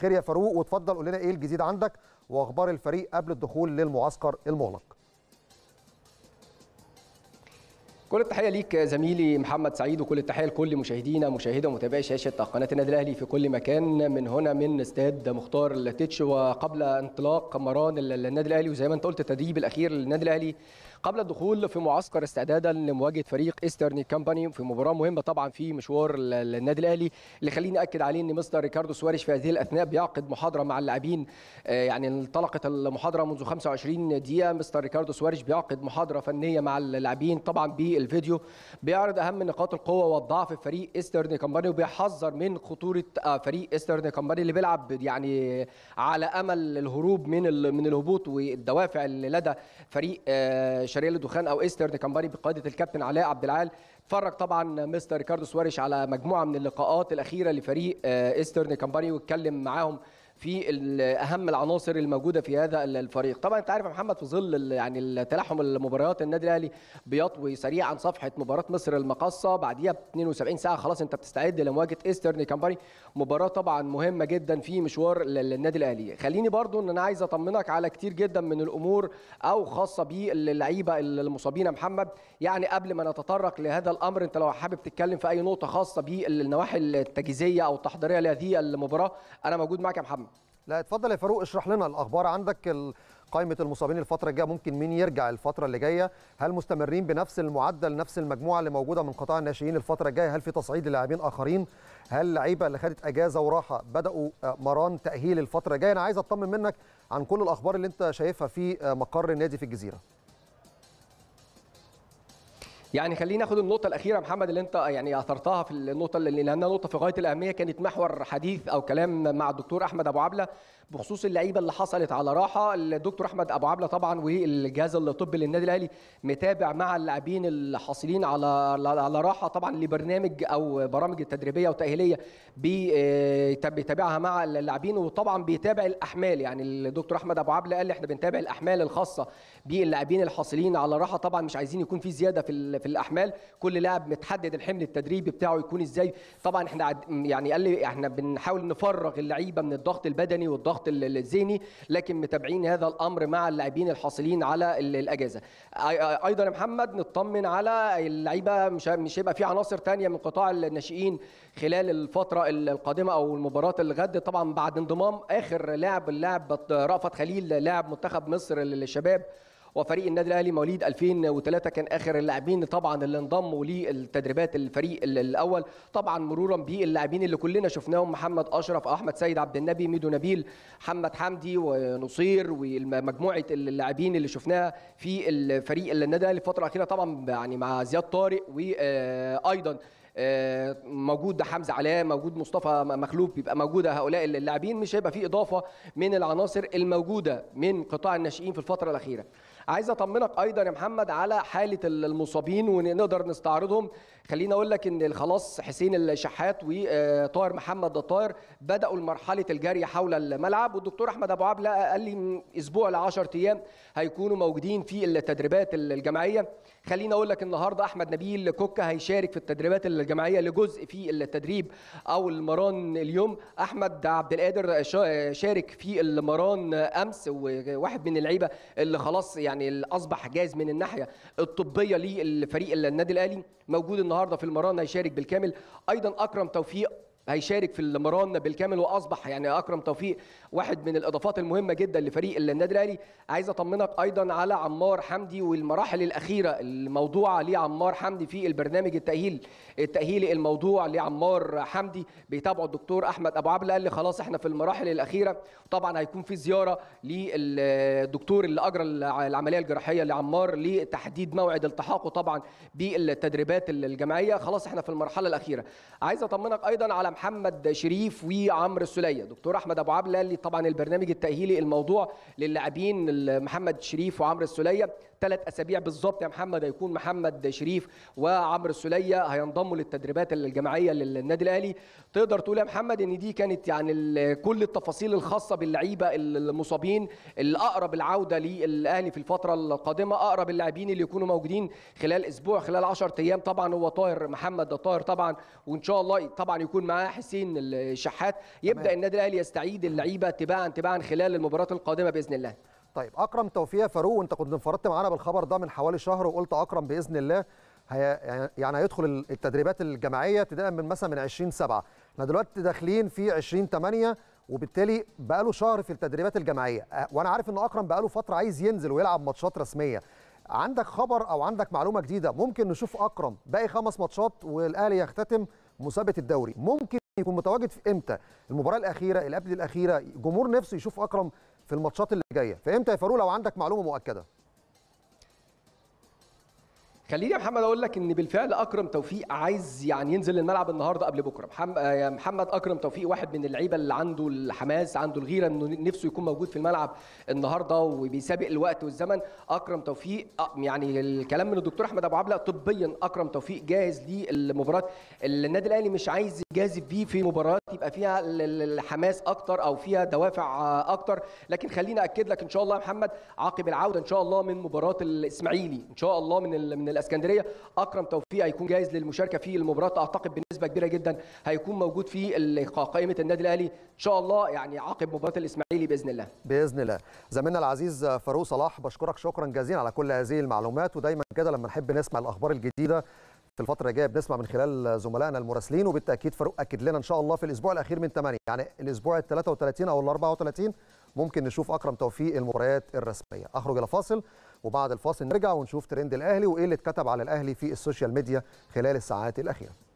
خير يا فاروق وتفضل قول لنا ايه الجديد عندك واخبار الفريق قبل الدخول للمعسكر المغلق كل التحيه ليك زميلي محمد سعيد وكل التحيه لكل مشاهدينا مشاهده ومتابعي شاشه قناه النادي الاهلي في كل مكان من هنا من استاد مختار لاتيتش وقبل انطلاق مران النادي الاهلي وزي ما انت قلت التدريب الاخير للنادي الاهلي قبل الدخول في معسكر استعدادا لمواجهه فريق ايسترن كامباني في مباراه مهمه طبعا في مشوار النادي الاهلي اللي خليني اكد عليه ان مستر ريكاردو سواريش في هذه الاثناء بيعقد محاضره مع اللاعبين آه، يعني انطلقت المحاضره منذ 25 دقيقه مستر ريكاردو سواريش بيعقد محاضره فنيه مع اللاعبين طبعا بالفيديو بيعرض اهم نقاط القوه والضعف في فريق ايسترن كامباني وبيحذر من خطوره آه، فريق ايسترن كامباني اللي بيلعب يعني على امل الهروب من من الهبوط والدوافع اللي لدى فريق آه، شرقيه للدخان او ايسترن كمباني بقياده الكابتن علاء عبد العال اتفرج طبعا مستر ريكاردو سواريش على مجموعه من اللقاءات الاخيره لفريق آه، ايسترن كمباني واتكلم معاهم في اهم العناصر الموجوده في هذا الفريق طبعا انت عارف يا محمد في ظل يعني تلاحم المباريات النادي الاهلي بيطوي سريعا صفحه مباراه مصر المقصه بعديها ب 72 ساعه خلاص انت بتستعد لمواجهه ايسترن كامباني مباراه طبعا مهمه جدا في مشوار النادي الاهلي خليني برضو ان انا عايز اطمنك على كتير جدا من الامور او خاصه باللعيبه المصابين محمد يعني قبل ما نتطرق لهذا الامر انت لو حابب تتكلم في اي نقطه خاصه بالنواحي التجهيزيه او التحضيريه لهذه المباراه انا موجود معك يا محمد لا اتفضل يا فاروق اشرح لنا الاخبار عندك قائمه المصابين الفتره الجايه ممكن مين يرجع الفتره اللي جايه هل مستمرين بنفس المعدل نفس المجموعه اللي موجوده من قطاع الناشئين الفتره الجايه هل في تصعيد للاعبين اخرين هل اللعيبه اللي خدت اجازه وراحه بداوا آه، مران تاهيل الفتره الجايه انا عايز اطمن منك عن كل الاخبار اللي انت شايفها في آه، مقر النادي في الجزيره يعني خلينا ناخد النقطه الاخيره محمد اللي انت آه، يعني اثرتها في النقطه اللي لانها نقطه في غايه الاهميه كانت محور حديث او كلام مع الدكتور احمد ابو عبله بخصوص اللعيبه اللي حصلت على راحه الدكتور احمد ابو عبله طبعا والجهاز الطبي للنادي الاهلي متابع مع اللاعبين الحاصلين على على راحه طبعا لبرنامج او برامج التدريبيه والتاهيليه بيتابعها آه، مع اللاعبين وطبعا بيتابع الاحمال يعني الدكتور احمد ابو عبله قال احنا بنتابع الاحمال الخاصه باللاعبين الحاصلين على راحه طبعا مش عايزين يكون في زياده في في الاحمال كل لاعب متحدد الحمل التدريبي بتاعه يكون ازاي طبعا احنا يعني قال لي احنا بنحاول نفرغ اللعيبه من الضغط البدني والضغط الذهني لكن متابعين هذا الامر مع اللاعبين الحاصلين على الاجازه ايضا يا محمد نطمن على اللعيبه مش مش هيبقى في عناصر ثانيه من قطاع الناشئين خلال الفتره القادمه او المباراه الغد طبعا بعد انضمام اخر لاعب اللاعب رأفت خليل لاعب منتخب مصر للشباب وفريق النادي الاهلي مواليد 2003 كان اخر اللاعبين طبعا اللي انضموا للتدريبات الفريق الاول طبعا مرورا باللاعبين اللي كلنا شفناهم محمد اشرف احمد سيد عبد النبي ميدو نبيل محمد حمدي ونصير ومجموعه اللاعبين اللي شفناها في الفريق النادي الاهلي الفتره الاخيره طبعا يعني مع زياد طارق وايضا آه، موجود حمزه علاء موجود مصطفى مخلوف بيبقى موجوده هؤلاء اللاعبين مش هيبقى في اضافه من العناصر الموجوده من قطاع الناشئين في الفتره الاخيره عايز اطمنك ايضا يا محمد على حاله المصابين ونقدر نستعرضهم خليني اقول لك ان خلاص حسين الشحات وطاهر آه، محمد الطاهر بداوا مرحله الجري حول الملعب والدكتور احمد ابو عبله قال لي من اسبوع ل 10 ايام هيكونوا موجودين في التدريبات الجماعيه خليني اقول لك النهارده احمد نبيل كوكا هيشارك في التدريبات الجماعيه لجزء في التدريب او المران اليوم احمد عبد القادر شارك في المران امس وواحد من اللعيبه اللي خلاص يعني اصبح جاهز من الناحيه الطبيه للفريق النادي الاهلي موجود النهارده في المران هيشارك بالكامل ايضا اكرم توفيق هيشارك في المران بالكامل واصبح يعني اكرم توفيق واحد من الاضافات المهمه جدا لفريق النادي الاهلي عايز اطمنك ايضا على عمار حمدي والمراحل الاخيره الموضوعه لعمار حمدي في البرنامج التاهيل التاهيلي الموضوع لعمار حمدي بيتابعه الدكتور احمد ابو عبله قال لي خلاص احنا في المراحل الاخيره طبعا هيكون في زياره للدكتور اللي اجرى العمليه الجراحيه لعمار لتحديد موعد التحاقه طبعا بالتدريبات الجماعيه خلاص احنا في المرحله الاخيره عايز اطمنك ايضا على محمد شريف وعمر السليه دكتور احمد ابو عبله اللي طبعا البرنامج التاهيلي الموضوع للاعبين محمد شريف وعمر السليه ثلاث اسابيع بالظبط يا محمد هيكون محمد شريف وعمرو السليه هينضموا للتدريبات الجماعيه للنادي الاهلي تقدر تقول يا محمد ان دي كانت يعني كل التفاصيل الخاصه باللعيبه المصابين الاقرب العوده للاهلي في الفتره القادمه اقرب اللاعبين اللي يكونوا موجودين خلال اسبوع خلال 10 ايام طبعا هو طاهر محمد طاهر طبعا وان شاء الله طبعا يكون معاه حسين الشحات يبدا النادي الاهلي يستعيد اللعيبه تباعا تباعا خلال المباراه القادمه باذن الله طيب اكرم توفيق فاروق وانت كنت انفردت معانا بالخبر ده من حوالي شهر وقلت اكرم باذن الله هي يعني هيدخل التدريبات الجماعيه ابتداء من مثلا من 20 7 احنا دلوقتي داخلين في 20 8 وبالتالي بقى له شهر في التدريبات الجماعيه أه، وانا عارف ان اكرم بقى له فتره عايز ينزل ويلعب ماتشات رسميه عندك خبر او عندك معلومه جديده ممكن نشوف اكرم باقي خمس ماتشات والاهلي يختتم مسابقه الدوري ممكن يكون متواجد في امتى المباراه الاخيره اللي قبل الاخيره جمهور نفسه يشوف اكرم في الماتشات اللي جايه فامتى يا فاروق لو عندك معلومه مؤكده خليني يا محمد اقول لك ان بالفعل اكرم توفيق عايز يعني ينزل الملعب النهارده قبل بكره آه، يا محمد اكرم توفيق واحد من اللعيبه اللي عنده الحماس عنده الغيره انه نفسه يكون موجود في الملعب النهارده وبيسابق الوقت والزمن اكرم توفيق آه، يعني الكلام من الدكتور احمد ابو عبله طبيا اكرم توفيق جاهز للمباراه النادي الاهلي مش عايز جاذب بيه في مباريات يبقى فيها الحماس اكتر او فيها دوافع آه، اكتر لكن خليني اكد لك ان شاء الله يا محمد عقب العوده ان شاء الله من مباراه الاسماعيلي ان شاء الله من من الاسكندريه اكرم توفيق هيكون جاهز للمشاركه في المباراه اعتقد بنسبه كبيره جدا هيكون موجود في قائمه النادي الاهلي ان شاء الله يعني عقب مباراه الاسماعيلي باذن الله باذن الله زميلنا العزيز فاروق صلاح بشكرك شكرا جزيلا على كل هذه المعلومات ودايما كده لما نحب نسمع الاخبار الجديده في الفتره الجايه بنسمع من خلال زملائنا المراسلين وبالتاكيد فاروق اكد لنا ان شاء الله في الاسبوع الاخير من 8 يعني الاسبوع ال 33 او ال 34 ممكن نشوف اكرم توفيق المباريات الرسميه اخرج الى فاصل وبعد الفاصل نرجع ونشوف ترند الاهلي وايه اللي اتكتب على الاهلي في السوشيال ميديا خلال الساعات الاخيره